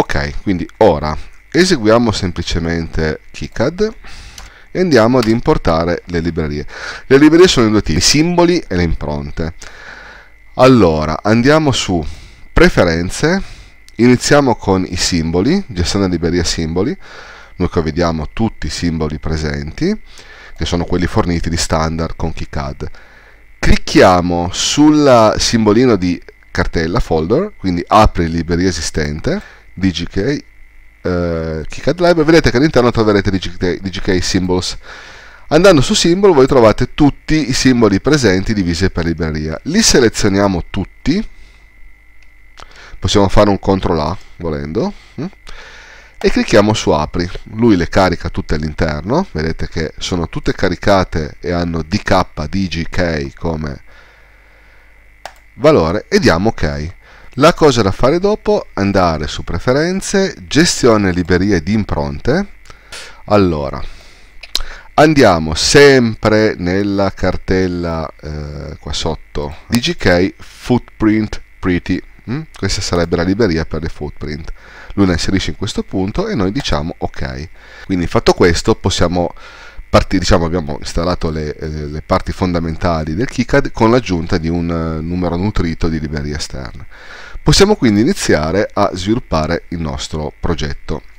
ok quindi ora eseguiamo semplicemente KiCad e andiamo ad importare le librerie le librerie sono in due tipi i simboli e le impronte allora andiamo su preferenze iniziamo con i simboli gestione libreria simboli noi qua vediamo tutti i simboli presenti che sono quelli forniti di standard con KiCad clicchiamo sul simbolino di cartella folder quindi apri libreria esistente DGK eh, Keycard Library, vedete che all'interno troverete DGK, DGK Symbols. Andando su Symbol voi trovate tutti i simboli presenti divisi per libreria. Li selezioniamo tutti, possiamo fare un CTRL A volendo, hm, e clicchiamo su Apri. Lui le carica tutte all'interno, vedete che sono tutte caricate e hanno DK, DGK come valore e diamo ok. La cosa da fare dopo è andare su preferenze, gestione librerie di impronte. Allora, andiamo sempre nella cartella eh, qua sotto, DGK Footprint Pretty. Mm? Questa sarebbe la libreria per le footprint. Lui la inserisce in questo punto e noi diciamo ok. Quindi fatto questo possiamo parti, diciamo, abbiamo installato le, eh, le, parti fondamentali del KiCad con l'aggiunta di un eh, numero nutrito di librerie esterne. Possiamo quindi iniziare a sviluppare il nostro progetto.